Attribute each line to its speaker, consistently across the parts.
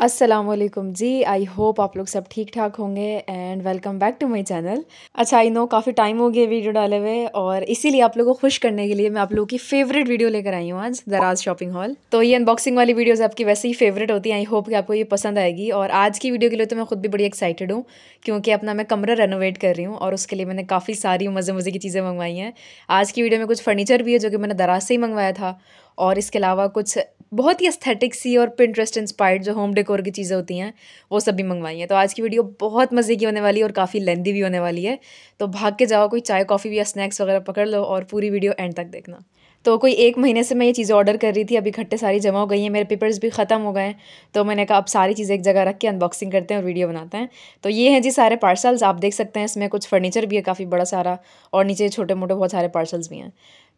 Speaker 1: Aslam ji I hope आप लोग सब ठीक ठाक होंगे and welcome back to my channel अच्छा आई नो काफ़ी टाइम हो गया वीडियो डाले हुए और इसीलिए आप लोगों को खुश करने के लिए मैं आप लोगों की फेवरेट वीडियो लेकर आई हूँ आज दराज शॉपिंग हॉल तो ये अनबॉक्सिंग वाली वीडियोज़ आपकी वैसे ही फेवरेट होती हैं आई होप कि आपको ये पसंद आएगी और आज की वीडियो के लिए तो मैं खुद भी बड़ी एक्साइटेड हूँ क्योंकि अपना मैं कमरा रेनोवेट कर रही हूँ और उसके लिए मैंने काफ़ी सारी मज़े मज़े की चीज़ें मंगवाई हैं आज की वीडियो में कुछ फर्नीचर भी है जो कि मैंने दराज से ही मंगवाया था और इसके अलावा कुछ बहुत ही अस्थेटिक सी और पिंट्रेस्ट इंस्पायर्ड जो होम डेकोर की चीज़ें होती हैं वो सब भी मंगवाई हैं तो आज की वीडियो बहुत मज़े की होने वाली है और काफ़ी लेंदी भी होने वाली है तो भाग के जाओ कोई चाय कॉफ़ी या स्नैक्स वगैरह पकड़ लो और पूरी वीडियो एंड तक देखना तो कोई एक महीने से मैं ये चीज़ें ऑर्डर कर रही थी अभी इकट्ठे सारी जमा हो गई हैं मेरे पेपर्स भी ख़त्म हो गए हैं तो मैंने कहा अब सारी चीज़ें एक जगह रख के अनबॉक्सिंग करते हैं और वीडियो बनाते हैं तो ये हैं जी सारे पार्सल्स आप देख सकते हैं इसमें कुछ फर्नीचर भी है काफ़ी बड़ा सारा और नीचे छोटे मोटे बहुत सारे पार्सल्स भी हैं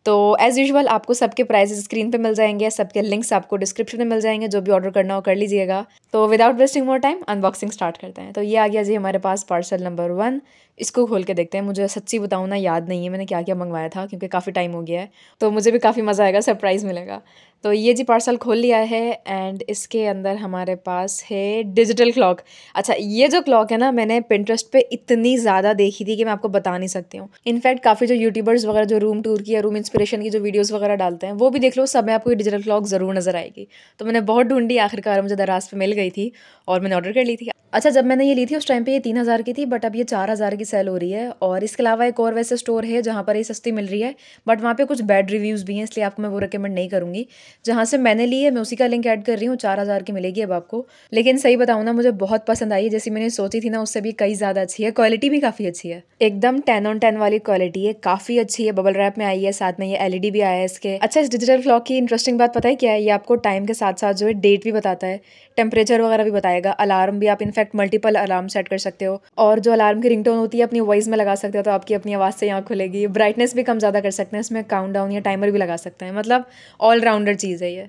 Speaker 1: तो एज़ यूजल आपको सबके प्राइज स्क्रीन पे मिल जाएंगे सबके लिंक्स आपको डिस्क्रिप्शन में मिल जाएंगे जो भी ऑर्डर करना हो कर लीजिएगा तो without wasting more time unboxing start करते हैं तो ये आ गया जी हमारे पास पार्सल नंबर वन इसको खोल के देखते हैं मुझे सच्ची बताऊँ ना याद नहीं है मैंने क्या क्या मंगवाया था क्योंकि काफ़ी टाइम हो गया है तो मुझे भी काफ़ी मज़ा आएगा सरप्राइज़ मिलेगा तो ये जी पार्सल खोल लिया है एंड इसके अंदर हमारे पास है डिजिटल क्लॉक अच्छा ये जो क्लॉक है ना मैंने पिंट्रस्ट पे इतनी ज़्यादा देखी थी कि मैं आपको बता नहीं सकती हूँ इनफैक्ट काफ़ी जो यूट्यूबर्स वगैरह जो रूम टूर की या रूम इंस्परेशन की जो वीडियोज वगैरह डालते हैं वो भी देख लो सब में आपको ये डिजिटल क्लॉक ज़रूर नज़र आएगी तो मैंने बहुत ढूंढी आखिरकार मुझे दराज पर मिल गई थी और मैंने ऑर्डर कर ली थी अच्छा जब मैंने ये ली थी उस टाइम पर ये तीन की थी बट अब ये चार की सेल हो रही है और इसके अलावा एक और वैसे स्टोर है जहाँ पर ये सस्ती मिल रही है बट वहाँ पे कुछ बैड रिव्यूज़ भी हैं इसलिए आपको मैं वो रिकमेंड नहीं करूँगी जहाँ से मैंने ली है मैं उसी का लिंक ऐड कर रही हूँ चार हज़ार की मिलेगी अब आपको लेकिन सही बताऊँ ना मुझे बहुत पसंद आई है जैसी मैंने सोची थी ना उससे भी कई ज़्यादा अच्छी है क्वालिटी भी काफ़ी अच्छी है एकदम टेन ऑन टेन वाली क्वालिटी है काफ़ी अच्छी है बबल रैप में आई है साथ में ये एल e भी आया है इसके अच्छा इस डिजिटल फ्लॉक की इंटरेस्टिंग बात पता है क्या है ये आपको टाइम के साथ साथ जो है डेट भी बताता है टेम्परेचर वगैरह भी बताएगा अलार्म भी आप इनफैक्ट मल्टीपल अलार्म सेट कर सकते हो और जो अलार्म की रिंगटोन होती है अपनी वॉइस में लगा सकते हो तो आपकी अपनी आवाज़ से यहाँ खुलेगी ब्राइटनेस भी कम ज़्यादा कर सकते हैं इसमें काउंट डाउन या टाइमर भी लगा सकते हैं मतलब ऑलराउंडर चीज़ है ये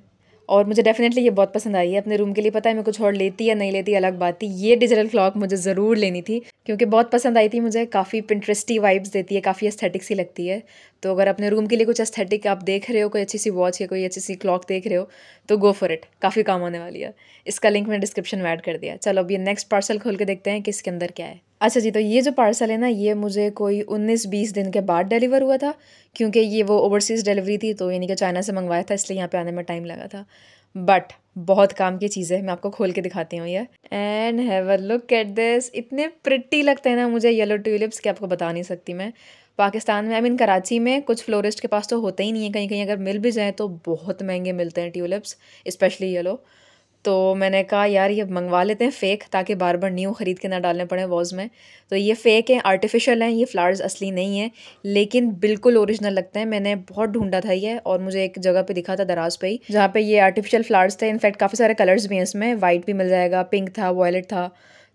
Speaker 1: और मुझे डेफिनेटली ये बहुत पसंद आई है अपने रूम के लिए पता है मैं कुछ और लेती या नहीं लेती अलग बात थी ये डिजिटल क्लॉक मुझे ज़रूर लेनी थी क्योंकि बहुत पसंद आई थी मुझे काफ़ी पिंट्रेस्टी वाइब्स देती है काफ़ी एस्थेटिक सी लगती है तो अगर अपने रूम के लिए कुछ एस्थेटिक आप देख रहे हो कोई अच्छी सी वॉच या कोई अच्छी सी क्लॉक देख रहे हो तो गो फॉर इट काफ़ी काम होने वाली है इसका लिंक मैंने डिस्क्रिप्शन में ऐड कर दिया चलो अब ये नेक्स्ट पार्सल खोल के देखते हैं कि इसके अंदर क्या है अच्छा जी तो ये जो पार्सल है ना ये मुझे कोई उन्नीस बीस दिन के बाद डिलीवर हुआ था क्योंकि ये वो ओवरसीज़ डिलीवरी थी तो यानी कि चाइना से मंगवाया था इसलिए यहाँ पे आने में टाइम लगा था बट बहुत काम की चीज़ है मैं आपको खोल के दिखाती हूँ ये and have a look at this इतने प्रिटी लगते हैं ना मुझे येलो ट्यूलिप्स कि आपको बता नहीं सकती मैं पाकिस्तान में आई मीन कराची में कुछ फ्लोरिस्ट के पास तो होते ही नहीं है कहीं कहीं अगर मिल भी जाएँ तो बहुत महंगे मिलते हैं ट्यूलिप्स इस्पेशली येलो तो मैंने कहा यार ये मंगवा लेते हैं फ़ेक ताकि बार बार न्यू ख़रीद के ना डालने पड़े वॉज में तो ये फ़ेक हैं आर्टिफिशियल हैं ये फ्लावर्स असली नहीं हैं लेकिन बिल्कुल ओरिजिनल लगते हैं मैंने बहुत ढूंढा था ये और मुझे एक जगह पे दिखा था दराज पे ही जहाँ पे ये आर्टिफिशियल फ्लावर्स थे इनफैक्ट काफ़ी सारे कलर्स भी हैं इसमें वाइट भी मिल जाएगा पिंक था वॉयलेट था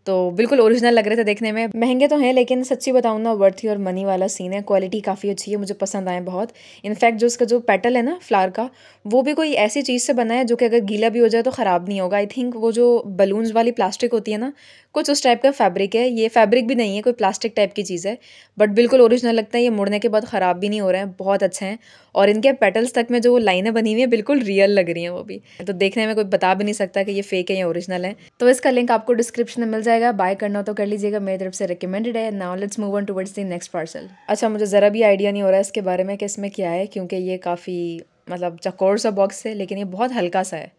Speaker 1: तो बिल्कुल ओरिजिनल लग रहे थे देखने में महंगे तो हैं लेकिन सच्ची बताऊँ ना वर्थी और मनी वाला सीन है क्वालिटी काफ़ी अच्छी है मुझे पसंद आए बहुत इनफैक्ट जो उसका जो पेटल है ना फ्लावर का वो भी कोई ऐसी चीज़ से बना है जो कि अगर गीला भी हो जाए तो ख़राब नहीं होगा आई थिंक वो जो बलून्स वाली प्लास्टिक होती है ना कुछ उस टाइप का फैब्रिक है ये फैब्रिक भी नहीं है कोई प्लास्टिक टाइप की चीज़ है बट बिल्कुल ओरिजिनल लगता है ये मुड़ने के बाद ख़राब भी नहीं हो रहे हैं बहुत अच्छे हैं और इनके पेटल्स तक में जो लाइनें बनी हुई हैं बिल्कुल रियल लग रही हैं वो भी तो देखने में कोई बता भी नहीं सकता कि ये फेक है या ओरिजिनल है तो इसका लिंक आपको डिस्क्रिप्शन में मिल जाए जाएगा बाय करना तो कर लीजिएगा मेरी तरफ से रिकमेंडेड है now let's move on towards the next parcel अच्छा मुझे ज़रा भी आइडिया नहीं हो रहा है इसके बारे में कि इसमें क्या है क्योंकि ये काफ़ी मतलब चकोर सा बॉक्स है लेकिन ये बहुत हल्का सा है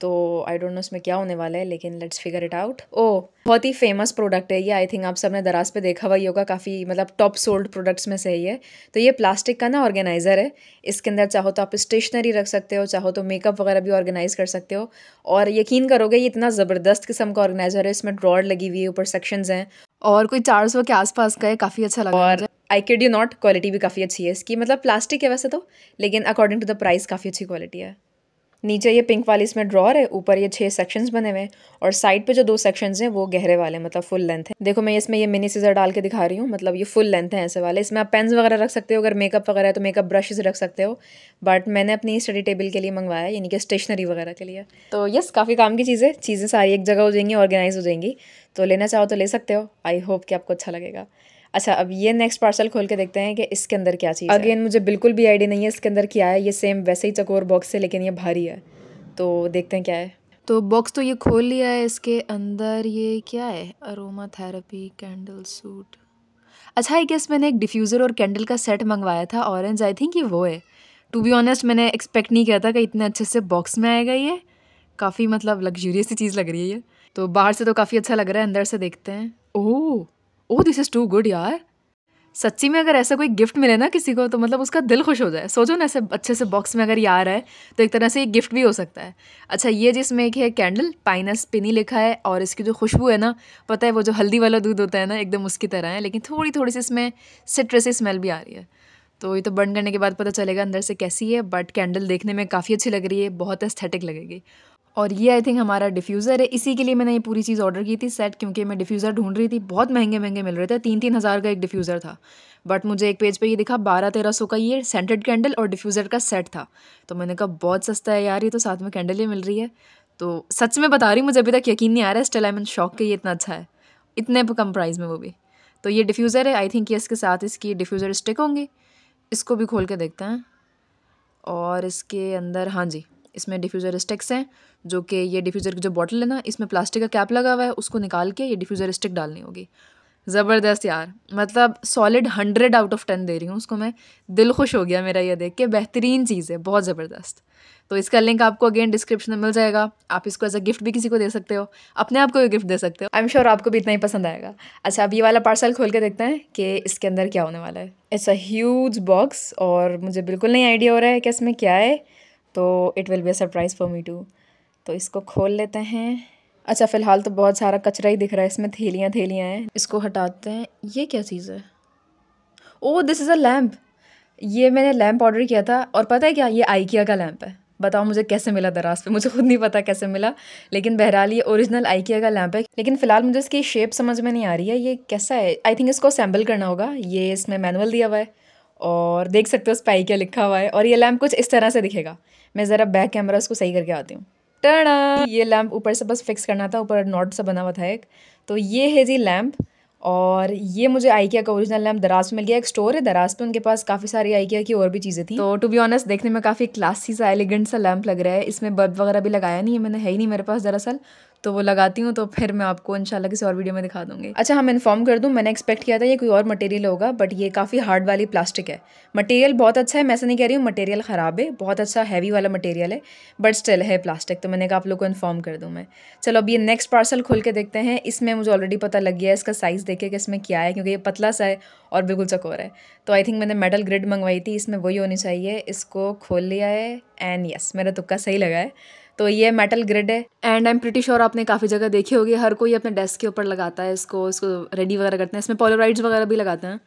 Speaker 1: तो आई डोंट नो इसमें क्या होने वाला है लेकिन लेट्स फिगर इट आउट ओ बहुत ही फेमस प्रोडक्ट है ये आई थिंक आप सबने दराज पे देखा हुआ ही होगा काफ़ी मतलब टॉप सोल्ड प्रोडक्ट्स में से ही है तो ये प्लास्टिक का ना ऑर्गेनाइज़र है इसके अंदर चाहो तो आप स्टेशनरी रख सकते हो चाहो तो मेकअप वगैरह भी ऑर्गेनाइज़ कर सकते हो और यकीन करोगे ये इतना ज़बरदस्त किस्म का ऑर्गेनाइज़र है इसमें ड्रॉड लगी हुई है ऊपर सेक्शन हैं और कोई चार सौ के आसपास का है काफ़ी अच्छा लगा और आई केड यू नॉट क्वालिटी भी काफ़ी अच्छी है इसकी मतलब प्लास्टिक है वैसे तो लेकिन अकॉर्डिंग टू द प्राइस काफ़ी अच्छी क्वालिटी है नीचे ये पिंक वाली इसमें ड्रॉर है ऊपर ये छह सेक्शंस बने हुए हैं और साइड पे जो दो सेक्शंस हैं वो गहरे वाले मतलब फुल लेंथ है देखो मैं इसमें ये मिनी सीजर डाल के दिखा रही हूँ मतलब ये फुल लेंथ है ऐसे वाले इसमें आप पेन्स वगैरह रख सकते हो अगर मेकअप वगैरह है तो मेकअप ब्रशेज रख सकते हो बट मैंने अपनी स्टडी टेबल के लिए मंगवाया यानी कि स्टेशनरी वगैरह के लिए तो यस काफ़ी काम की चीज़ें चीज़ें सारी एक जगह हो जाएंगी ऑर्गेनाइज हो जाएंगी तो लेना चाहो तो ले सकते हो आई होप कि आपको अच्छा लगेगा अच्छा अब ये नेक्स्ट पार्सल खोल के देखते हैं कि इसके अंदर क्या चीज़ अगेन मुझे बिल्कुल भी आइडिया नहीं है इसके अंदर क्या है ये सेम वैसे ही चकोर बॉक्स है लेकिन ये भारी है तो देखते हैं क्या है तो बॉक्स तो ये खोल लिया है इसके अंदर ये क्या है अरोमा थेरेपी कैंडल सूट अच्छा आई गेस मैंने एक डिफ्यूज़र और कैंडल का सेट मंगवाया था ऑरेंज आई थिंक ये वो है टू बी ऑनेस्ट मैंने एक्सपेक्ट नहीं किया था कि इतने अच्छे से बॉक्स में आएगा ये काफ़ी मतलब लग्जूरियस सी चीज़ लग रही है ये तो बाहर से तो काफ़ी अच्छा लग रहा है अंदर से देखते हैं oh oh this is too good यार सच्ची में अगर ऐसा कोई गिफ्ट मिले ना किसी को तो मतलब उसका दिल खुश हो जाए सोचो ना ऐसे अच्छे से बॉक्स में अगर ये आ रहा है तो एक तरह से ये गिफ्ट भी हो सकता है अच्छा ये जिसमें एक है कैंडल पाइनस पिनी लिखा है और इसकी जो खुशबू है ना पता है वो जो हल्दी वाला दूध होता है ना एकदम उसकी तरह है लेकिन थोड़ी थोड़ी सी इसमें सिट्रसी स्मेल भी आ रही है तो ये तो बर्न करने के बाद पता चलेगा अंदर से कैसी है बट कैंडल देखने में काफ़ी अच्छी लग रही है बहुत एस्थेटिक लगेगी और ये आई थिंक हमारा डिफ्यूज़र है इसी के लिए मैंने ये पूरी चीज़ ऑर्डर की थी सेट क्योंकि मैं डिफ्यूज़र ढूंढ रही थी बहुत महंगे महंगे मिल रहे थे तीन तीन हज़ार का एक डिफ्यूज़र था बट मुझे एक पेज पे ये दिखा बारह तेरह सौ का ये सेंटेड कैंडल और डिफ्यूज़र का सेट था तो मैंने कहा बहुत सस्ता है यार ये तो साथ में कैंडल ही मिल रही है तो सच में बता रही मुझे अभी तक यकीन नहीं आ रहा है स्टिल आई मैन शौक के ये इतना अच्छा है इतने कम प्राइस में वो भी तो ये डिफ्यूज़र है आई थिंक ये इसके साथ इसकी डिफ्यूज़र स्टिक होंगे इसको भी खोल के देखते हैं और इसके अंदर हाँ जी इसमें डिफ्यूज़र स्टिक्स हैं जो कि ये डिफ्यूज़र की जो बॉटल है ना इसमें प्लास्टिक का कैप लगा हुआ है उसको निकाल के ये डिफ्यूज़र स्टिक डालनी होगी ज़बरदस्त यार मतलब solid hundred out of ten दे रही हूँ उसको मैं दिल खुश हो गया मेरा ये देख के बेहतरीन चीज़ है बहुत ज़बरदस्त तो इसका लिंक आपको अगेन डिस्क्रिप्शन में मिल जाएगा आप इसको एज अ गिफ्ट भी किसी को दे सकते हो अपने आप को भी गिफ्ट दे सकते हो आई एम श्योर आपको भी इतना ही पसंद आएगा अच्छा अब ये वाला पार्सल खोल के देखते हैं कि इसके अंदर क्या होने वाला है इट्स अ ह्यूज बॉक्स और मुझे बिल्कुल नहीं आइडिया हो रहा है कि इसमें क्या है तो it will be a surprise for me too तो इसको खोल लेते हैं अच्छा फ़िलहाल तो बहुत सारा कचरा ही दिख रहा है इसमें थैलियाँ थैलियाँ हैं इसको हटाते हैं ये क्या चीज़ है oh this is a lamp ये मैंने लैम्प ऑर्डर किया था और पता है क्या ये आइकिया का लैम्प है बताओ मुझे कैसे मिला दराज पे मुझे खुद नहीं पता कैसे मिला लेकिन बहरहाल ये ओरिजिनल आइकिया का लैम्प है लेकिन फ़िलहाल मुझे इसकी शेप समझ में नहीं आ रही है ये कैसा है आई थिंक इसको असेंबल करना होगा ये इसमें मैनुअल दिया हुआ है और देख सकते हो उस पर आइकिया लिखा हुआ है और ये लैम्प कुछ इस तरह से दिखेगा मैं ज़रा बैक कैमरा उसको सही करके आती हूँ टना ये लैम्प ऊपर से बस फिक्स करना था ऊपर नॉट सा बना हुआ था एक तो ये है जी लैम्प और ये मुझे आइकिया का ओरिजिनल लैम्प दराज में मिल गया एक स्टोर है दराज पे उनके पास काफ़ी सारी आइकिया की और भी चीज़ें थी तो टू बी ऑनेस्ट देखने में काफ़ी क्लासी सा एलिगेंट सा लैम्प लग रहा है इसमें बल्ब वगैरह भी लगाया नहीं है मैंने है ही नहीं मेरे पास दरअसल तो वो लगाती हूँ तो फिर मैं आपको इनशाला किसी और वीडियो में दिखा दूँगी अच्छा हम इन्फॉर्म कर दूँ मैंने एक्सपेक्ट किया था ये कोई और मटेरियल होगा बट ये काफ़ी हार्ड वाली प्लास्टिक है मटेरियल बहुत अच्छा है मैं ऐसा नहीं कह रही हूँ मटेरियल ख़राब है बहुत अच्छा हैवी वाला मटेरियल है बट स्टिल है प्लास्टिक तो मैंने कहा आप लोग को इन्फॉर्म कर दूँ मैं चलो अब ये नेक्स्ट पार्सल खोल के देखते हैं इसमें मुझे ऑलरेडी पता लग गया है इसका साइज़ देखे कि इसमें क्या है क्योंकि ये पतला सा है और बिल्कुल चकोर है तो आई थिंक मैंने मेटल ग्रिड मंगवाई थी इसमें वही होनी चाहिए इसको खोल लिया है एंड यस मेरा तुक्का सही लगा है तो ये मेटल ग्रिड है and I am pretty sure आपने काफ़ी जगह देखी होगी हर कोई अपने डेस्क के ऊपर लगाता है इसको इसको रेडी वगैरह करते हैं इसमें पोलोराइड्स वगैरह भी लगाते हैं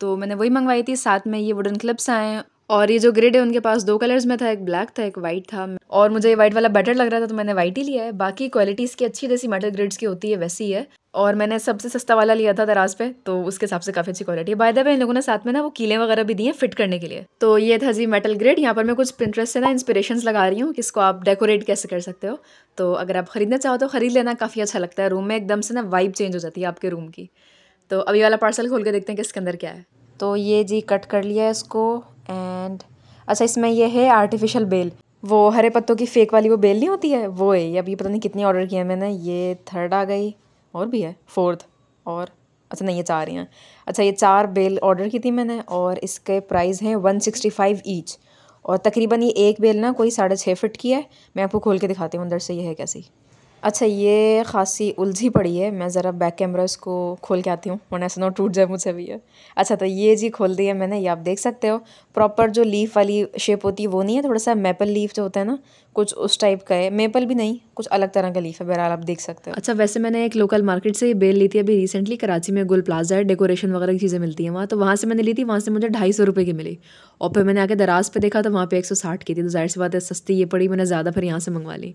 Speaker 1: तो मैंने वही मंगवाई थी साथ में ये वुडन क्लिप्स आए हैं और ये जो ग्रिड है उनके पास दो कलर्स में था एक ब्लैक था एक वाइट था और मुझे ये व्हाइट वाला बेटर लग रहा था तो मैंने व्हाइट ही लिया है बाकी क्वालिटीज़ की अच्छी जैसी मेटल ग्रिड्स की होती है वैसी है और मैंने सबसे सस्ता वाला लिया था दराज पे तो उसके हिसाब से काफ़ी अच्छी क्वालिटी है बाय द वे इन लोगों ने साथ में ना वो कीलें वगैरह भी दी हैं फिट करने के लिए तो ये था जी मेटल ग्रेड यहाँ पर मैं कुछ प्रिंटरेस्ट से ना इंस्पिरेशंस लगा रही हूँ कि इसको आप डेकोरेट कैसे कर सकते हो तो अगर आप ख़रीदना चाहो तो ख़रीद लेना काफ़ी अच्छा लगता है रूम में एकदम से ना वाइब चेंज हो जाती है आपके रूम की तो अभी वाला पार्सल खोल के देखते हैं कि इसके अंदर क्या है तो ये जी कट कर लिया है इसको एंड अच्छा इसमें यह है आर्टिफिशियल बेल वो हरे पत्तों की फेक वाली वो बेल नहीं होती है वो है ये अभी पता नहीं कितनी ऑर्डर किया मैंने ये थर्ड आ गई और भी है फोर्थ और अच्छा नहीं ये चार ही हैं अच्छा ये चार बेल ऑर्डर की थी मैंने और इसके प्राइस हैं वन सिक्सटी फाइव ईच और तकरीबन ये एक बेल ना कोई साढ़े छः फिट की है मैं आपको खोल के दिखाती हूँ अंदर से ये है कैसी अच्छा ये खासी उलझी पड़ी है मैं ज़रा बैक कैमरा इसको खोल के आती हूँ वो ऐसा ना टूट जाए मुझसे भी है अच्छा तो ये जी खोल दी है मैंने ये आप देख सकते हो प्रॉपर जो लीफ वाली शेप होती है वो नहीं है थोड़ा सा मेपल लीफ जो होता है ना कुछ उस टाइप का है मेपल भी नहीं कुछ अलग तरह का लीफ है बहरहाल आप देख सकते हो अच्छा वैसे मैंने एक लोकल मार्केट से बेल ली थी अभी रिसेंटली कराची में गुल प्लाजा है डेकोरेशन वगैरह की चीज़ें मिलती हैं वहाँ तो वहाँ से मैंने ली थी वहाँ से मुझे ढाई सौ रुपये की मिली और फिर मैंने आके दराज पर देखा तो वहाँ पर एक सौ साठ की थी तो जाहिर सी बात है सस्ती ये पड़ी मैंने ज़्यादा फिर यहाँ से मंगवा ली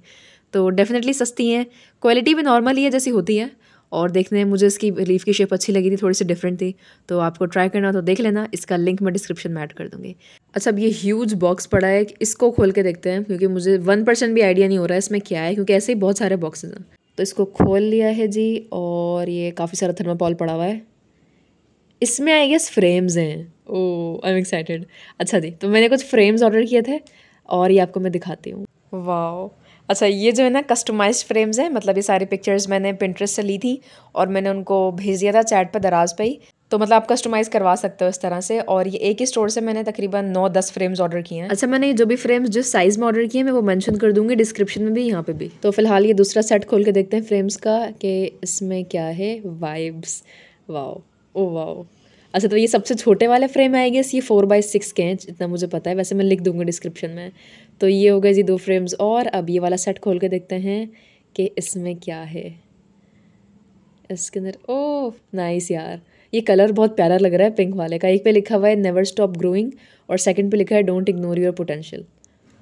Speaker 1: तो डेफिनेटली सस्ती हैं क्वालिटी भी नॉर्मल ही है जैसी होती है और देखने में मुझे इसकी लीफ की शेप अच्छी लगी थी थोड़ी सी डिफरेंट थी तो आपको ट्राई करना तो देख लेना इसका लिंक मैं डिस्क्रिप्शन में ऐड कर दूँगी अच्छा अब ये ह्यूज बॉक्स पड़ा है इसको खोल के देखते हैं क्योंकि मुझे वन परसेंट भी आइडिया नहीं हो रहा है इसमें क्या है क्योंकि ऐसे ही बहुत सारे बॉक्सेज हैं तो इसको खोल लिया है जी और ये काफ़ी सारा थर्मापॉल पड़ा हुआ है इसमें आई गेस फ्रेम्स हैं ओ आई एम एक्साइटेड अच्छा जी तो मैंने कुछ फ्रेम्स ऑर्डर किए थे और ये आपको मैं दिखाती हूँ वाह अच्छा ये जो है ना कस्टमाइज फ्रेम्स हैं मतलब ये सारी पिक्चर्स मैंने पिंट्रेस्ट से ली थी और मैंने उनको भेज दिया था चैट पर दराज पर ही तो मतलब आप कस्टमाइज़ करवा सकते हो इस तरह से और ये एक ही स्टोर से मैंने तकरीबन नौ दस फ्रेम्स ऑर्डर किए हैं अच्छा मैंने जो भी फ्रेम्स जिस साइज़ में ऑर्डर किए हैं मैं वो मेंशन कर दूंगी डिस्क्रिप्शन में भी यहाँ पे भी तो फिलहाल ये दूसरा सेट खोल के देखते हैं फ्रेम्स का कि इसमें क्या है वाइब्स वाओ ओ वाओ अच्छा तो ये सबसे छोटे वाले फ्रेम आएंगे ये फोर बाई सिक्स के हैं जितना मुझे पता है वैसे मैं लिख दूंगी डिस्क्रिप्शन में तो ये हो गए जी दो फ्रेम्स और अब ये वाला सेट खोल के देखते हैं कि इसमें क्या है इसके अंदर ओह नाइस यार ये कलर बहुत प्यारा लग रहा है पिंक वाले का एक पे लिखा हुआ है नेवर स्टॉप ग्रोइंग और सेकंड पे लिखा है don't ignore your potential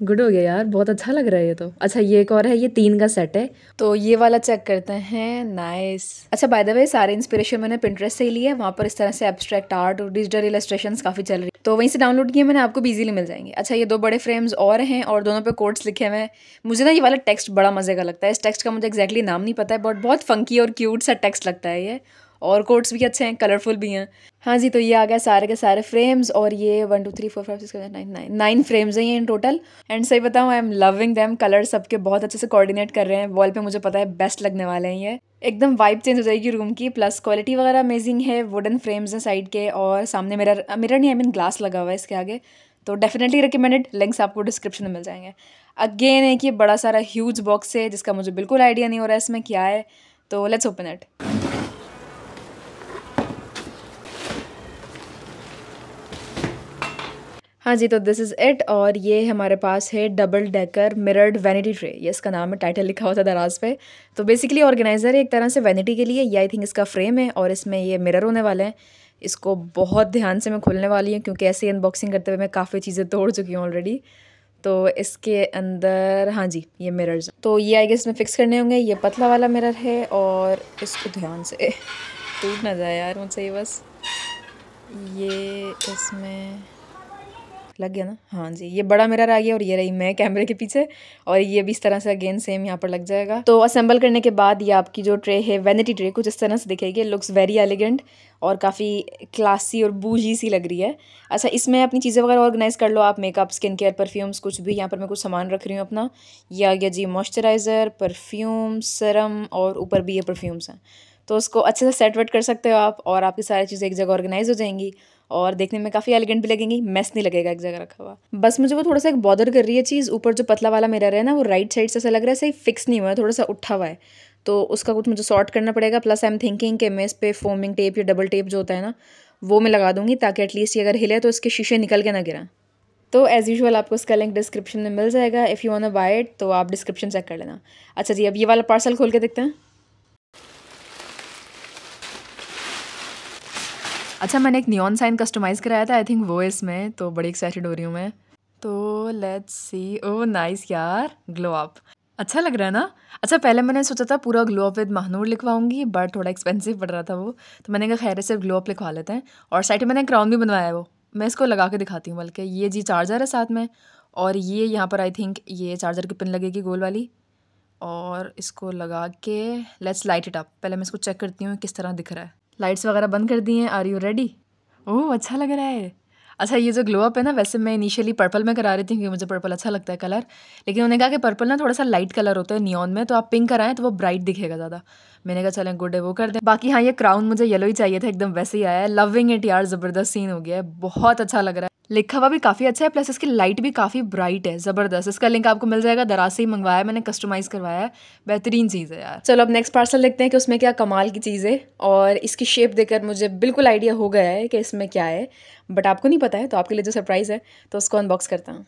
Speaker 1: good हो गया यार बहुत अच्छा लग रहा है ये तो अच्छा ये एक और है ये तीन का सेट है तो ये वाला चेक करते हैं नाइस अच्छा बाय द वे सारे इंस्पिरेशन मैंने पिंटरेस्ट से ही लिया है वहाँ पर इस तरह से एब्स्ट्रैक्ट आर्ट और डिजिटल इलस्ट्रेशन काफ़ी चल रही है तो वहीं से डाउनलोड किए मैंने आपको ईजिली मिल जाएंगे अच्छा ये दो बड़े फ्रेम्स और हैं और दोनों पे कोट्स लिखे हुए हैं मुझे ना ये वाला टेक्स्ट बड़ा मज़े का लगता है इस टेक्स्ट का मुझे एक्जैक्टली नाम नहीं पता है बट बहुत फंकी और क्यूट सा टेक्स्ट लगता है ये और कोट्स भी अच्छे हैं कलरफुल भी हैं हाँ जी तो ये आ गया सारे के सारे फ्रेम्स और ये one two three four five six nine nine nine frames हैं ये इन टोटल एंड सही बताऊँ I am loving them colour सबके बहुत अच्छे से कोऑर्डिनेट कर रहे हैं वॉल पे मुझे पता है बेस्ट लगने वाले हैं ये एकदम वाइब चेंज हो जाएगी रूम की प्लस क्वालिटी वगैरह अमेजिंग है वुडन फ्रेम्स हैं साइड के और सामने मिरर मिरर नहीं आई मीन ग्लास लगा हुआ है इसके आगे तो डेफिनेटली रिकमेंडेड लिंक्स आपको डिस्क्रिप्शन में मिल जाएंगे अगेन एक ये बड़ा सारा ह्यूज बॉक्स है जिसका मुझे बिल्कुल आइडिया नहीं हो रहा है इसमें क्या है तो लेट्स ओपन इट हाँ जी तो दिस इज़ इट और ये हमारे पास है double decker mirrored vanity tray ये इसका नाम है टाइटल लिखा हुआ था दराज पे तो बेसिकली ऑर्गेनाइज़र है एक तरह से वैनिटी के लिए ये आई थिंक इसका फ्रेम है और इसमें ये मिरर होने वाले हैं इसको बहुत ध्यान से मैं खोलने वाली हूँ क्योंकि ऐसे अनबॉक्सिंग करते हुए मैं काफ़ी चीज़ें तोड़ चुकी हूँ ऑलरेडी तो इसके अंदर हाँ जी ये मिरर तो ये आई गेस इसमें फ़िक्स करने होंगे ये पतला वाला मिरर है और इसको ध्यान से टूट ना जाए यार मुझसे ये बस ये इसमें लग गया ना हाँ जी ये बड़ा मेरा रह गया और ये रही मैं कैमरे के पीछे और ये भी इस तरह से अगेन सेम यहाँ पर लग जाएगा तो असेंबल करने के बाद ये आपकी जो ट्रे है वेनिटी ट्रे कुछ इस तरह से दिखेगी लुक्स वेरी एलिगेंट और काफ़ी क्लासी और बूझी सी लग रही है अच्छा इसमें अपनी चीज़ें वगैरह ऑर्गेनाइज़ कर लो आप मेकअप स्किन केयर परफ्यूम्स कुछ भी यहाँ पर मैं कुछ सामान रख रही हूँ अपना ये आ गया जी मॉइस्चराइज़र परफ्यूम सरम और ऊपर भी ये परफ्यूम्स हैं तो उसको अच्छे से सेट वेट कर सकते हो आप और आपकी सारी चीज़ें एक जगह ऑर्गेनाइज़ हो जाएंगी और देखने में काफ़ी एलिगेंट भी लगेंगी मेस नहीं लगेगा एक जगह रखा हुआ बस मुझे वो थोड़ा सा एक बॉदर कर रही है चीज़ ऊपर जो पतला वाला मेरा रहे ना वो राइट साइड से ऐसा लग रहा है सही फिक्स नहीं हुआ है थोड़ा सा उठा हुआ है तो उसका कुछ मुझे सॉर्ट करना पड़ेगा प्लस आई एम थिंकिंग कि मैं इस पर फोमिंग टेप या डबल टेप जो होता है ना वो मैं लगा दूंगी ताकि एटलीस्ट ये अगर हिले तो इसके शीशे निकल के ना गिरा तो एज़ यूजुअल आपको इसका लिंक डिस्क्रिप्शन में मिल जाएगा if you want buy it तो आप डिस्क्रिप्शन चेक कर लेना अच्छा जी अब ये वाला पार्सल खोल के देखते हैं अच्छा मैंने एक नियॉन साइन कस्टमाइज़ कराया था आई थिंक वो इसमें तो बड़ी एक्साइटेड हो रही हूँ मैं तो लेट्स सी ओ नाइस यार ग्लो अप अच्छा लग रहा है ना अच्छा पहले मैंने सोचा था पूरा ग्लो अप विद महानूर लिखवाऊंगी बट थोड़ा एक्सपेंसिव पड़ रहा था वो तो मैंने कहा खैर सिर्फ ग्लो अप लिखवा लेते हैं और साइड में मैंने क्राउन भी बनवाया है वो मैं इसको लगा के दिखाती हूँ बल्कि ये जी चार्जर है साथ में और ये यहाँ पर आई थिंक ये चार्जर की पिन लगेगी गोल वाली और इसको लगा के लेट्स लाइट इट अप पहले मैं इसको चेक करती हूँ किस तरह दिख रहा है लाइट्स वगैरह बंद कर दी हैं आर यू रेडी ओह अच्छा लग रहा है अच्छा ये जो ग्लो अप है ना वैसे मैं इनिशियली पर्पल में करा रही थी क्योंकि मुझे पर्पल अच्छा लगता है कलर लेकिन उन्होंने कहा कि पर्पल ना थोड़ा सा लाइट कलर होता है नियॉन में तो आप पिंक कराएं तो वो ब्राइट दिखेगा ज़्यादा मैंने कहा चलें गुड है वो कर दें बाकी हाँ ये क्राउन मुझे येलो ही चाहिए था एकदम वैसे ही आया है लविंग इट यार ज़बरदस्त सीन हो गया है बहुत अच्छा लग रहा है लिखा हुआ भी काफ़ी अच्छा है प्लस इसकी लाइट भी काफ़ी ब्राइट है ज़बरदस्त इसका लिंक आपको मिल जाएगा दरा से ही मंगवाया मैंने कस्टमाइज़ करवाया है बेहतरीन चीज़ है यार चलो अब नेक्स्ट पार्सल देखते हैं कि उसमें क्या कमाल की चीज़ है और इसकी शेप देखकर मुझे बिल्कुल आइडिया हो गया है कि इसमें क्या है बट आपको नहीं पता है तो आपके लिए जो सरप्राइज़ है तो उसको अनबॉक्स करता हूँ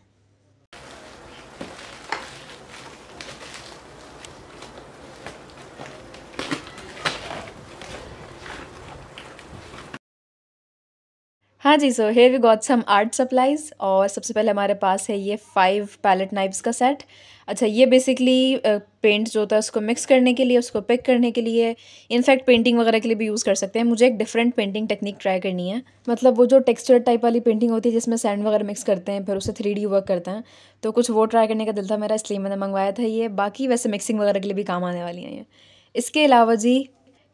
Speaker 1: हाँ जी so here we got some art supplies और सबसे पहले हमारे पास है ये फाइव पैलेट नाइफ्स का सेट अच्छा ये बेसिकली पेंट जो होता है उसको मिक्स करने के लिए उसको पिक करने के लिए इनफैक्ट पेंटिंग वगैरह के लिए भी यूज़ कर सकते हैं मुझे एक डिफरेंट पेंटिंग टेक्निक ट्राई करनी है मतलब वो जो टेक्सचर टाइप वाली पेंटिंग होती है जिसमें सैंड वगैरह मिक्स करते हैं फिर उसे थ्री वर्क करते हैं तो कुछ वो ट्राई करने का दिल था मेरा इसलिए मैंने मंगवाया था ये बाकी वैसे मिक्सिंग वगैरह के लिए भी काम आने वाली हैं ये इसके अलावा जी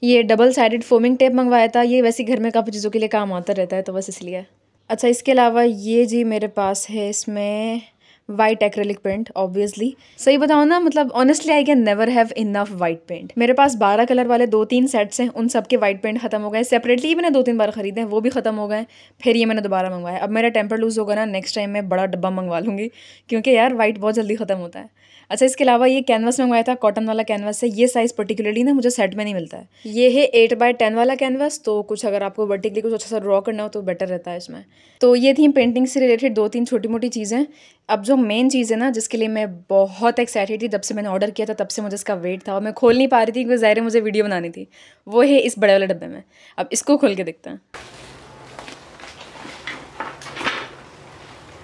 Speaker 1: ये डबल साइडेड फोमिंग टेप मंगवाया था ये वैसे घर में काफ़ी चीज़ों के लिए काम आता रहता है तो बस इसलिए अच्छा इसके अलावा ये जी मेरे पास है इसमें वाइट एक्रेलिक पेंट ऑब्वियसली सही बताओ ना मतलब honestly I can never have enough white paint मेरे पास बारह कलर वाले दो तीन सेट्स हैं उन सब के वाइट पेंट खत्म हो गए सेपरेटली मैंने दो तीन बार खरीदे हैं वो भी खत्म हो गए फिर ये मैंने दोबारा मंगवाया अब मेरा टेम्पर लूज होगा ना नेक्स्ट टाइम मैं बड़ा डब्बा मंगवा लूँगी क्योंकि यार वाइट बहुत जल्दी खत्म होता है अच्छा इसके अलावा ये कैनवास मंगवाया था कॉटन वाला कैनवास है ये साइज़ पर्टिकुलरली ना मुझे सेट में नहीं मिलता है ये है एट बाय टेन वाला कैनवास तो कुछ अगर आपको वर्टिकली कुछ अच्छा सा ड्रॉ करना हो तो बेटर रहता है इसमें तो ये थी पेंटिंग से रिलेटेड दो तीन छोटी मोटी चीज़ें अब जो मेन चीज़ है ना जिसके लिए मैं बहुत एक्साइटेड थी जब से मैंने ऑर्डर किया था तब से मुझे इसका वेट था और मैं खोल नहीं पा रही थी क्योंकि ज़ाहिर मुझे वीडियो बनानी थी वो है इस बड़े वाले डब्बे में अब इसको खोल के देखते हैं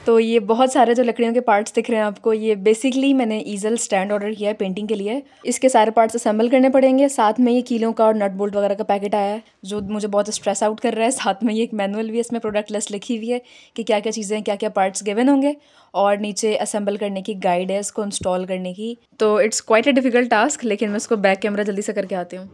Speaker 1: तो ये बहुत सारे जो लकड़ियों के पार्ट्स दिख रहे हैं आपको ये बेसिकली मैंने ईजल स्टैंड ऑर्डर किया है पेंटिंग के लिए इसके सारे पार्ट्स असेंबल करने पड़ेंगे साथ में ये कीलों का और नट बोल्ट वगैरह का पैकेट आया है जो मुझे बहुत स्ट्रेस आउट कर रहा है साथ में ये एक मैनुअल भी इसमें प्रोडक्ट लिस्ट लिखी हुई है कि क्या क्या चीज़ें क्या क्या पार्ट्स गिवन होंगे और नीचे असेंबल करने की गाइड है इसको इंस्टॉल करने की तो it's quite a difficult task लेकिन मैं इसको बैक कैमरा जल्दी से करके आती हूँ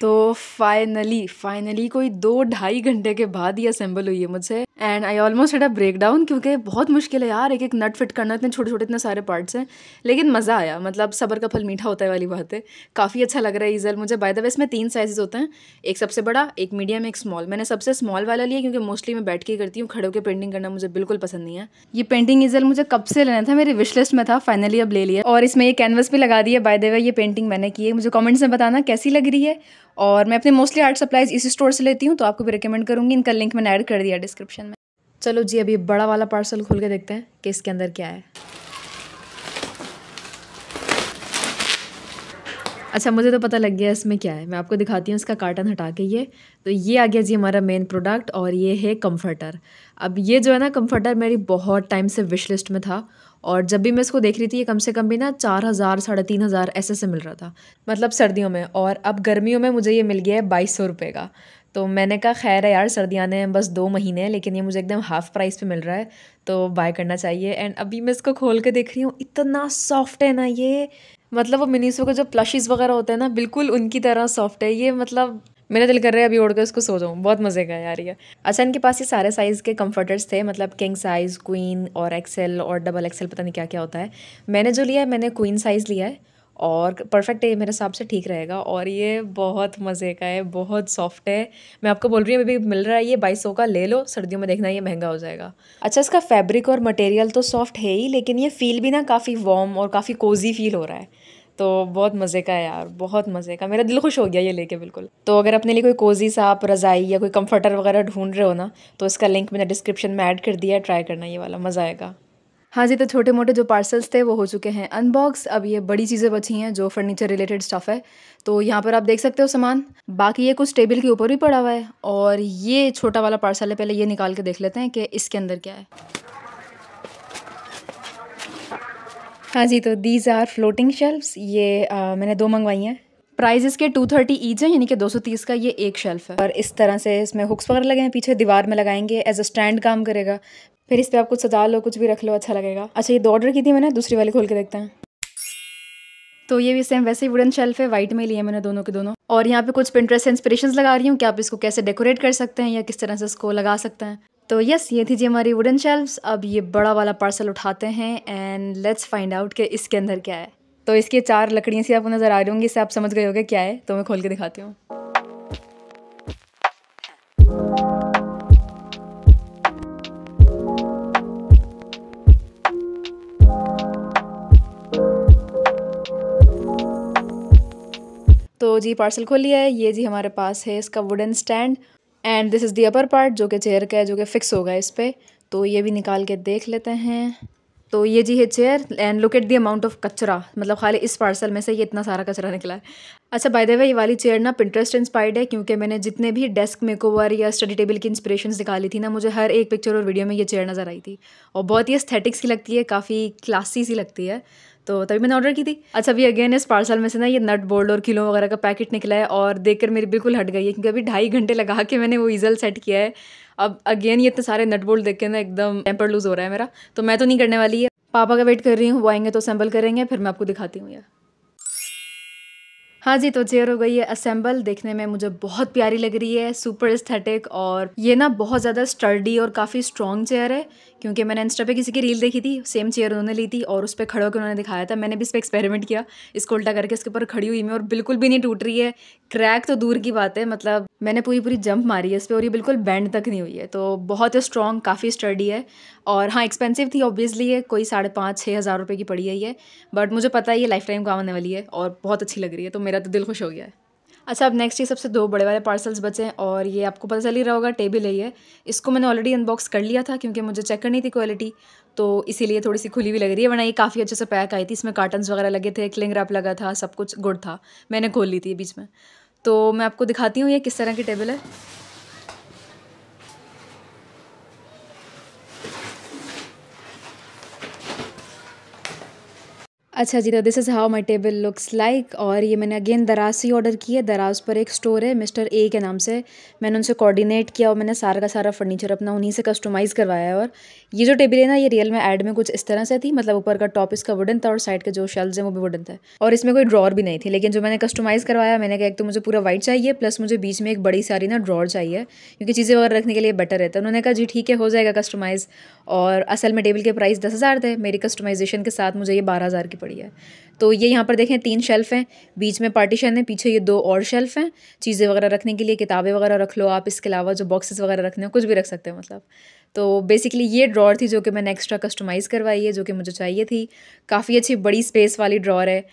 Speaker 1: तो फाइनली फाइनली कोई दो ढाई घंटे के बाद ये असेंबल हुई है मुझसे and I almost had a breakdown क्योंकि बहुत मुश्किल है यार एक एक नट फिट करना इतने छोटे छोटे इतने सारे पार्ट्स हैं लेकिन मज़ा आया मतलब सबर का फल मीठा होता है वाली बात है काफ़ी अच्छा लग रहा है ईजल मुझे बाय द वे इसमें तीन साइज होते हैं एक सबसे बड़ा एक मीडियम एक स्मॉल मैंने सबसे स्मॉल वाला लिया क्योंकि मोस्टली मैं बैठ के करती हूँ खड़े होकर पेंटिंग करना मुझे बिल्कुल पसंद नहीं है ये पेंटिंग ईजल मुझे कब से लेना था मेरी विश लिस्ट में था फाइनली अब ले लिया और इसमें ये कैनवस भी लगा दिया बाय द वे ये पेंटिंग मैंने की है मुझे कॉमेंट्स में बताना कैसी लग रही है और मैं अपने मोस्टली आर्ट सप्लाइज इसी स्टोर से लेती हूँ तो आपको भी रिकमेंड करूँगी इनका लिंक मैंने ऐड कर दिया डिस्क्रिप्शन में चलो जी अभी बड़ा वाला पार्सल खोल के देखते हैं कि इसके अंदर क्या है अच्छा मुझे तो पता लग गया इसमें क्या है मैं आपको दिखाती हूँ इसका कार्टन हटा के ये तो ये आ गया जी हमारा मेन प्रोडक्ट और ये है कंफर्टर अब ये जो है ना कंफर्टर मेरी बहुत टाइम से विश लिस्ट में था और जब भी मैं इसको देख रही थी ये कम से कम भी ना चार हज़ार साढ़े तीन हज़ार ऐसे से मिल रहा था मतलब सर्दियों में और अब गर्मियों में मुझे ये मिल गया है बाईस सौ रुपये का तो मैंने कहा खैर है यार सर्दियाँ ने बस दो महीने हैं लेकिन ये मुझे एकदम हाफ़ प्राइस पे मिल रहा है तो बाय करना चाहिए एंड अभी मैं इसको खोल के देख रही हूँ इतना सॉफ्ट है ना ये मतलब वो मिनीसो के जो प्लशीज़ वगैरह होते हैं ना बिल्कुल उनकी तरह सॉफ्ट है ये मतलब मेरा दिल कर रहा है अभी उड़ के उसको सो जाऊँ बहुत मज़े का यार ये अच्छा इनके पास ये सारे साइज़ के कंफर्टर्स थे मतलब किंग साइज़ क्वीन और एक्सेल और डबल एक्सेल पता नहीं क्या क्या होता है मैंने जो लिया है मैंने क्वीन साइज़ लिया है और परफेक्ट है ये मेरे हिसाब से ठीक रहेगा और ये बहुत मज़े का है बहुत सॉफ्ट है मैं आपको बोल रही हूँ अभी मिल रहा है ये बाईस का ले लो सर्दियों में देखना ये महंगा हो जाएगा अच्छा इसका फैब्रिक और मटेरियल तो सॉफ्ट है ही लेकिन ये फ़ील भी ना काफ़ी वार्म और काफ़ी कोजी फील हो रहा है तो बहुत मज़े का है यार बहुत मज़े का मेरा दिल खुश हो गया ये लेके बिल्कुल तो अगर अपने लिए कोई कोजी सा आप रज़ाई या कोई कंफर्टर वगैरह ढूंढ रहे हो ना तो इसका लिंक मैंने डिस्क्रिप्शन में ऐड कर दिया है ट्राई करना ये वाला मज़ा आएगा हाँ जी तो छोटे मोटे जो पार्सल्स थे वो हो चुके हैं अनबॉक्स अब ये बड़ी चीज़ें बची हैं जो फर्नीचर रिलेटेड स्टफ़ है तो यहाँ पर आप देख सकते हो सामान बाकी ये कुछ टेबल के ऊपर भी पड़ा हुआ है और ये छोटा वाला पार्सल है पहले ये निकाल के देख लेते हैं कि इसके अंदर क्या है हाँ जी तो दीज आर फ्लोटिंग शेल्फ्स ये आ, मैंने दो मंगवाई हैं प्राइस इसके टू थर्टी ईच है यानी कि दो सौ तीस का ये एक शेल्फ है और इस तरह से इसमें हुक्स वगैरह लगे हैं पीछे दीवार में लगाएंगे एज अ स्टैंड काम करेगा फिर इस पर आप कुछ सजा लो कुछ भी रख लो अच्छा लगेगा अच्छा ये दो ऑर्डर की थी मैंने दूसरी वाली खोल के देखते हैं तो ये भी सेम वैसे ही वुडन शेल्फ है वाइट में लिए मैंने दोनों के दोनों और यहाँ पे कुछ पिंटरेस्ट इंस्पिरेशंस लगा रही हूँ कि आप इसको कैसे डेकोरेट कर सकते हैं या किस तरह से इसको लगा सकते हैं तो यस ये थी जी हमारी वुडन शेल्फ अब ये बड़ा वाला पार्सल उठाते हैं एंड लेट्स फाइंड आउट कि इसके अंदर क्या है तो इसके चार लकड़ियाँ से आपको नज़र आ रही होंगी इससे आप समझ गए होंगे क्या है तो मैं खोल के दिखाती हूँ तो जी पार्सल खोल लिया है ये जी हमारे पास है इसका wooden stand and this is the upper part जो कि चेयर का है जो कि फ़िक्स होगा इस पर तो ये भी निकाल के देख लेते हैं तो ये जी है chair and look at the amount of कचरा मतलब खाली इस पार्सल में से ये इतना सारा कचरा निकला है अच्छा बाय द वे ये वाली चेयर ना पिंटरेस्ट इंस्पायर्ड है क्योंकि मैंने जितने भी डेस्क मेकओवर या स्टडी टेबल की इंस्पिरेशन निकाली थी ना मुझे हर एक पिक्चर और वीडियो में ये चेयर नज़र आई थी और बहुत ही एस्थेटिक्स की लगती है काफ़ी क्लासी सी लगती है तो तभी मैंने ऑर्डर की थी अच्छा अभी अगेन इस पार्सल में से ना ये नट बोल्ड और किलो वगैरह का पैकेट निकला है और देखकर मेरी बिल्कुल हट गई है क्योंकि अभी ढाई घंटे लगा के मैंने वो ईजल सेट किया है अब अगेन ये इतने सारे नट बोल्ड देख के ना एकदम टेम्पर लूज़ हो रहा है मेरा तो मैं तो नहीं करने वाली है पापा का वेट कर रही हूँ वो आएंगे तो असेंबल करेंगे फिर मैं आपको दिखाती हूँ यार हाँ जी तो चेयर हो गई है असेंबल देखने में मुझे बहुत प्यारी लग रही है सुपर स्थेटिक और ये ना बहुत ज़्यादा स्टर्डी और काफ़ी स्ट्रॉन्ग चेयर है क्योंकि मैंने इंस्टा पे किसी की रील देखी थी सेम चेयर उन्होंने ली थी और उस पर खड़े होकर उन्होंने दिखाया था मैंने भी इस पर एक्सपेरिमेंट किया इसको उल्टा करके इसके ऊपर खड़ी हुई मैं और बिल्कुल भी नहीं टूट रही है क्रैक तो दूर की बात है मतलब मैंने पूरी पूरी जंप मारी है इस पर और ये बिल्कुल बैंड तक नहीं हुई है तो बहुत स्ट्रॉन्ग काफ़ी स्टर्डी है और हाँ एक्सपेंसिव थी ऑब्वियसली है कोई साढ़े पाँच छः हज़ार रुपये की पड़ी है ये बट मुझे पता है ये लाइफ टाइम काम आने वाली है और बहुत अच्छी लग रही है तो मेरा मेरा तो दिल खुश हो गया है अच्छा अब नेक्स्ट ये सबसे दो बड़े वाले पार्सल्स बचे हैं और ये आपको पता चल ही रहा होगा टेबल है ये इसको मैंने ऑलरेडी अनबॉक्स कर लिया था क्योंकि मुझे चेक करनी थी क्वालिटी तो इसीलिए थोड़ी सी खुली हुई लग रही है वरना ये काफ़ी अच्छे से पैक आई थी इसमें कार्टन्स वगैरह लगे थे क्लिंग रैप लगा था सब कुछ गुड था मैंने खोल ली थी बीच में तो मैं आपको दिखाती हूँ ये किस तरह की टेबल है अच्छा जी तो this is how my table looks like और ये मैंने अगेन दराज से ही ऑर्डर किया दराज पर एक स्टोर है मिस्टर ए के नाम से मैंने उनसे कोऑर्डिनेट किया और मैंने सारा का सारा फर्नीचर अपना उन्हीं से कस्टमाइज़ करवाया है और ये जो टेबल है ना ये रियल में एड में कुछ इस तरह से थी मतलब ऊपर का टॉप इसका वुडन था और साइड के जो शेल्स हैं वो भी वुडन थे और इसमें कोई ड्रॉर भी नहीं थी लेकिन जो मैंने कस्टमाइज़ करवाया मैंने कहा एक तो मुझे पूरा वाइट चाहिए प्लस मुझे बीच में एक बड़ी सारी ना ड्रॉर चाहिए क्योंकि चीज़ें वगैरह रखने के लिए बेटर रहता है उन्होंने कहा जी ठीक है हो जाएगा कस्टमाइज़ और असल में टेबल के प्राइस दस हज़ार थे मेरी कस्टमाइजेशन के साथ मुझे ये बारह हज़ार की पड़ी है तो ये यहाँ पर देखें तीन शेल्फ़ हैं बीच में पार्टीशन है पीछे ये दो और शेल्फ़ हैं चीज़ें वगैरह रखने के लिए किताबें वगैरह रख लो आप इसके अलावा जो बॉक्सेस वगैरह रखने हो कुछ भी रख सकते हो मतलब तो बेसिकली ये ड्रॉर थी जो कि मैंने एक्स्ट्रा कस्टमाइज़ करवाई है जो कि मुझे चाहिए थी काफ़ी अच्छी बड़ी स्पेस वाली ड्रॉर है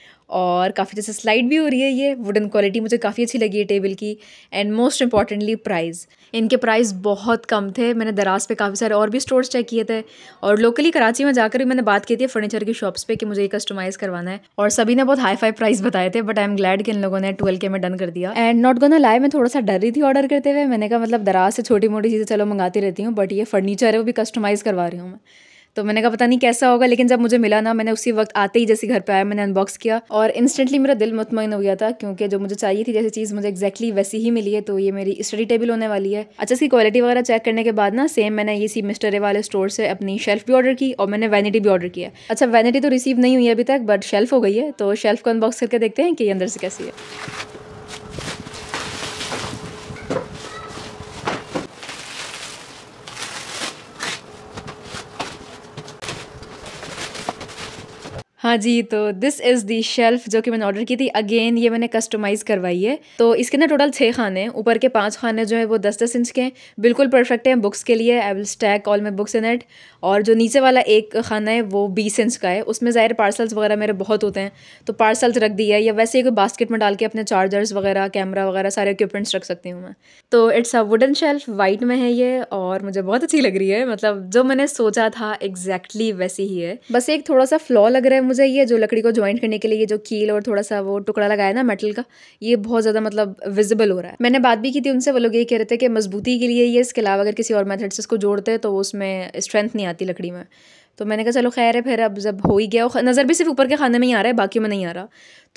Speaker 1: और काफ़ी जैसे स्लाइड भी हो रही है ये वुडन क्वालिटी मुझे काफ़ी अच्छी लगी है टेबल की एंड मोस्ट इंपॉर्टेंटली प्राइस इनके प्राइस बहुत कम थे मैंने दराज पे काफ़ी सारे और भी स्टोर्स चेक किए थे और लोकली कराची में जाकर भी मैंने बात की थी फर्नीचर की शॉप्स पे कि मुझे ये कस्टमाइज़ करवाना है और सभी ने बहुत हाई फाई प्राइस बताए थे बट आई एम ग्लैड कि इन लोगों ने ट्वेल्व के में डन कर दिया एंड नॉट गोना लाए मैं थोड़ा सा डर रही थी ऑर्डर करते हुए मैंने कहा मतलब दराज से छोटी मोटी चीज़ें चलो मंगाती रहती हूँ बट ये फर्नी फर्नीचर है वो भी कस्टमाइज़ करवा रही हूँ मैं तो मैंने कहा पता नहीं कैसा होगा लेकिन जब मुझे मिला ना मैंने उसी वक्त आते ही जैसे घर पे आया मैंने अनबॉक्स किया और इंस्टेंटली मेरा दिल मुतमिन हो गया था क्योंकि जो मुझे चाहिए थी जैसी चीज़ मुझे एक्जैक्टली वैसी ही मिली है तो ये मेरी स्टडी टेबल होने वाली है अच्छा इसकी क्वालिटी वगैरह चेक करने के बाद ना सेम मैंने इसी मिस्टर वाले स्टोर से अपनी शेल्फ भी ऑर्डर की और मैंने वैनिटी भी ऑर्डर किया अच्छा वैनिटी तो रिसीव नहीं हुई है अभी तक बट शेल्फ हो गई है तो शेल्फ को अनबॉक्स करके देखते हैं कि अंदर से कैसी है हाँ जी तो दिस इज़ दी शेल्फ़ जो कि मैंने ऑर्डर की थी अगेन ये मैंने कस्टमाइज़ करवाई है तो इसके ना टोटल छः खाने हैं ऊपर के पांच खाने जो है वो दस दस इंच के हैं बिल्कुल परफेक्ट हैं बुक्स के लिए I will stack all my books in it और जो नीचे वाला एक खाना है वो बीस इंच का है उसमें ज़ाहिर पार्सल्स वगैरह मेरे बहुत होते हैं तो पार्सल्स रख दिया या वैसे ही कोई बास्केट में डाल के अपने चार्जर्स वगैरह कैमरा वगैरह सारे इक्विपमेंट्स रख सकती हूँ मैं तो it's a wooden shelf white में है ये और मुझे बहुत अच्छी लग रही है मतलब जो मैंने सोचा था एग्जैक्टली exactly वैसी ही है बस एक थोड़ा सा फ्लॉ लग रहा है मुझे ये जो लकड़ी को ज्वाइंट करने के लिए ये जो कील और थोड़ा सा वो टुकड़ा लगाया ना मेटल का ये बहुत ज़्यादा मतलब विजिबल हो रहा है मैंने बात भी की थी उनसे वो लोग ये कह रहे थे कि मजबूती के लिए ये इसके अलावा अगर किसी और मेथड से इसको जोड़ते हैं तो उसमें स्ट्रेंथ नहीं आती लकड़ी में तो मैंने कहा चलो खैर है फिर अब जब हो ही गया नज़र भी सिर्फ ऊपर के खाने में ही आ रहा है बाकी में नहीं आ रहा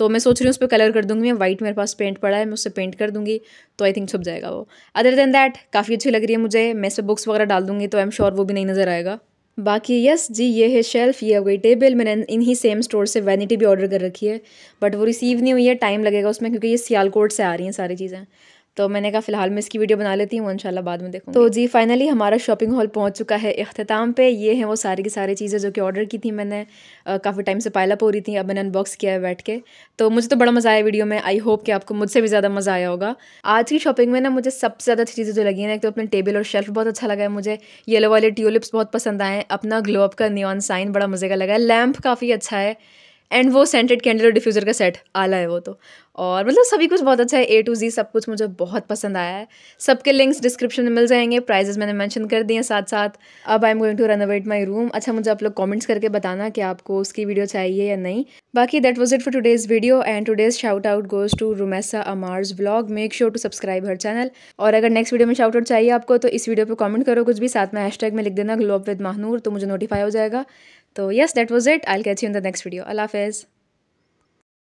Speaker 1: तो मैं सोच रही हूँ उस पर कलर कर दूँगी मैं वाइट मेरे पास पेंट पड़ा है मैं उससे पेंट कर दूँगी तो आई थिंक छुप जाएगा वो अदर देन दैट काफ़ी अच्छी लग रही है मुझे मैं इस पर बुक्स वगैरह डाल दूँगी तो आई एम श्योर वो भी नहीं नज़र आएगा बाकी यस जी ये है शेल्फ़ ये हो गई टेबल मैंने इन्हीं सेम स्टोर से वैनिटी भी ऑर्डर कर रखी है बट वो रिसीव नहीं हुई है टाइम लगेगा उसमें क्योंकि ये सियालकोट से आ रही हैं सारी चीज़ें तो मैंने कहा फ़िलहाल मैं इसकी वीडियो बना लेती हूँ इनशाला बाद में देखूँ तो जी फाइनली हमारा शॉपिंग हॉल पहुँच चुका है अख्ताम पे ये हैं वो सारी की सारी चीज़ें जो कि ऑर्डर की थी मैंने काफ़ी टाइम से पायलप हो रही थी अब मैंने अनबॉक्स किया है बैठ के तो मुझे तो बड़ा मज़ा आया वीडियो में आई होप कि आपको मुझसे भी ज़्यादा मज़ा आया होगा आज की शॉपिंग में ना मुझे सबसे ज़्यादा अच्छी चीज़ें जो लगी हैं ना एक तो अपने टेबल और शेल्फ बहुत अच्छा लगा है मुझे येलो वाले ट्यूलिप्स बहुत पसंद आए अपना ग्लोअप का नियॉन साइन बड़ा मज़े का लगा है लैम्प काफ़ी अच्छा है एंड वो सेंटेड कैंडल और डिफ्यूज़र का सेट आला है वो तो और मतलब सभी कुछ बहुत अच्छा है ए टू जी सब कुछ मुझे बहुत पसंद आया है सबके लिंक्स डिस्क्रिप्शन में मिल जाएंगे प्राइजेस मैंने मेंशन कर दिए हैं साथ साथ अब I am going to renovate my room अच्छा मुझे आप लोग कमेंट्स करके बताना कि आपको उसकी वीडियो चाहिए या नहीं बाकी that was it for today's video and today's shout out goes to Romaisa Amar's blog make sure to subscribe her channel और अगर नेक्स्ट वीडियो में शाउट आउट चाहिए आपको तो इस वीडियो पर कॉमेंट करो कुछ भी साथ में हैश में लिख देना ग्लोब विद माहनूर तो मुझे नोटिफाई हो जाएगा So yes, that was it. I'll catch you in the next video. Allah Hafiz.